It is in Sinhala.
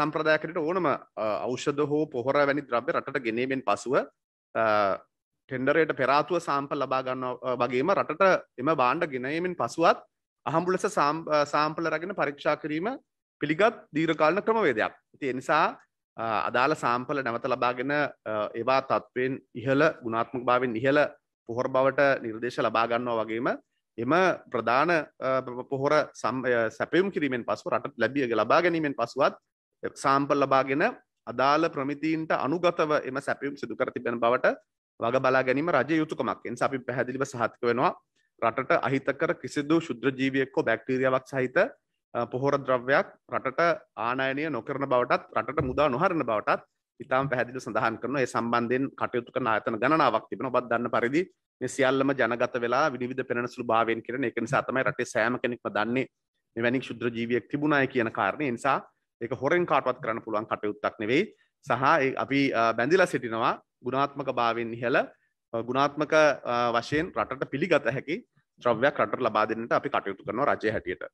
සම්ප්‍රදායකට ඕනම ඖෂධ හෝ පොහොර වැනි ද්‍රව්‍ය රටට ගෙනීමෙන් පසුව ටෙන්ඩරයට පෙරාතුව සාම්පල් ලබා ගන්න වගේම රටට එම බාණ්ඩ ගෙනීමෙන් පසුවත් අහම්බුලස සාම්පල රගෙන පරීක්ෂා කිරීම පිළිගත් දීර්කාලන ක්‍රමවේදයක්. තිය නිසා අදාළ සාම්පල නැවත ලබාගෙන ඒවා තත්ත්වෙන් ඉහළ ගුණාත්මක භාවෙන් ඉහළ පොහොර බවට නිර්දේශ ලබාගන්නවා වගේම එම ප්‍රධාන පොහොර සැපයුම් කිරීමෙන් පසු රට ලැබියග ලබා ගැනීමෙන් පසුවත් සාම්පල් ලබාගෙන අදාළ ප්‍රමිතීන්ට අනුගතව එම සැපියුම් සිදුකර තිබෙන බවට වග බලා ගැනීම රජ යුතුකමක්ෙන් අපි පැහැදිලිව සහතික වෙනවා රටට අහිතකර කිසිදු ශුද්‍ර ජීවියෙක්කෝ බැක්ටීරියාවක් සහිත පොහොර ද්‍රව්‍යයක් රටට ආනායනය නොකරන බවටත් රටට මුදා නොහරන බවටත් ඉතාම පැදිලි සඳහන් කරන ඒ සම්බන්ධයෙන් කටයුතුක නායතන ගණනාවක් තිබෙන ඔබත් දන්න පරිදි මේ සියල්ලම ජනගත වෙලා විනිවිධ පෙනෙන සුළු භාවයෙන් කරන ඒක නිසා තමයි රටේ සෑම කෙනෙක්ම දන්නේ මෙවැනි ක්ෂුද්‍ර ජීවියෙක් තිබුණාය කියන කාරණේ නිසා එක හොරෙන් කාටවත් කරන්න පුළුවන් කටයුත්තක් නෙවෙයි සහ අපි බැඳිලා සිටිනවා ගුණාත්මක භාවෙන් ඉහල ගුණාත්මක වශයෙන් රටට පිළිගත හැකි ද්‍රව්‍යයක් රටට ලබා දෙන්නට අපි කටයුතු කරනවා රජය හැටියට